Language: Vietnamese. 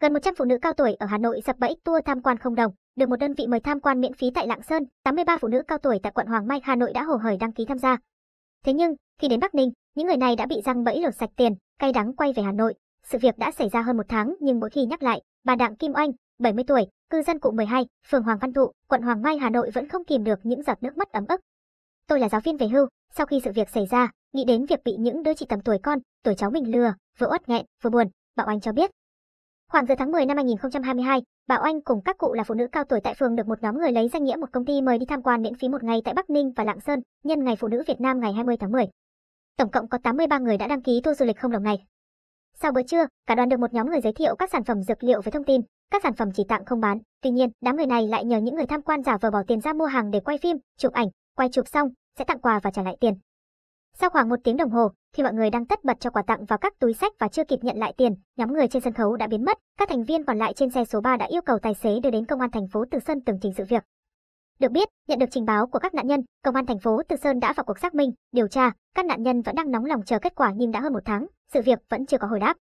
Gần 100 phụ nữ cao tuổi ở Hà Nội sập bẫy tour tham quan không đồng, được một đơn vị mời tham quan miễn phí tại Lạng Sơn, 83 phụ nữ cao tuổi tại quận Hoàng Mai, Hà Nội đã hồ hởi đăng ký tham gia. Thế nhưng, khi đến Bắc Ninh, những người này đã bị răng bẫy lột sạch tiền, cay đắng quay về Hà Nội. Sự việc đã xảy ra hơn một tháng nhưng mỗi khi nhắc lại, bà Đặng Kim Oanh, 70 tuổi, cư dân cụ 12, phường Hoàng Văn Thụ, quận Hoàng Mai, Hà Nội vẫn không kìm được những giọt nước mắt ấm ức. Tôi là giáo viên về hưu, sau khi sự việc xảy ra, nghĩ đến việc bị những đứa chị tầm tuổi con, tuổi cháu mình lừa, vừa uất nghẹn, vừa buồn, bà Anh cho biết Khoảng giữa tháng 10 năm 2022, bà Oanh cùng các cụ là phụ nữ cao tuổi tại phường được một nhóm người lấy danh nghĩa một công ty mời đi tham quan miễn phí một ngày tại Bắc Ninh và Lạng Sơn, nhân ngày Phụ nữ Việt Nam ngày 20 tháng 10. Tổng cộng có 83 người đã đăng ký tour du lịch không đồng này. Sau bữa trưa, cả đoàn được một nhóm người giới thiệu các sản phẩm dược liệu với thông tin, các sản phẩm chỉ tặng không bán. Tuy nhiên, đám người này lại nhờ những người tham quan giả vờ bỏ tiền ra mua hàng để quay phim, chụp ảnh, quay chụp xong sẽ tặng quà và trả lại tiền. Sau khoảng một tiếng đồng hồ, khi mọi người đang tất bật cho quà tặng vào các túi sách và chưa kịp nhận lại tiền, nhóm người trên sân khấu đã biến mất, các thành viên còn lại trên xe số 3 đã yêu cầu tài xế đưa đến công an thành phố Từ Sơn tường trình sự việc. Được biết, nhận được trình báo của các nạn nhân, công an thành phố Từ Sơn đã vào cuộc xác minh, điều tra, các nạn nhân vẫn đang nóng lòng chờ kết quả nhưng đã hơn một tháng, sự việc vẫn chưa có hồi đáp.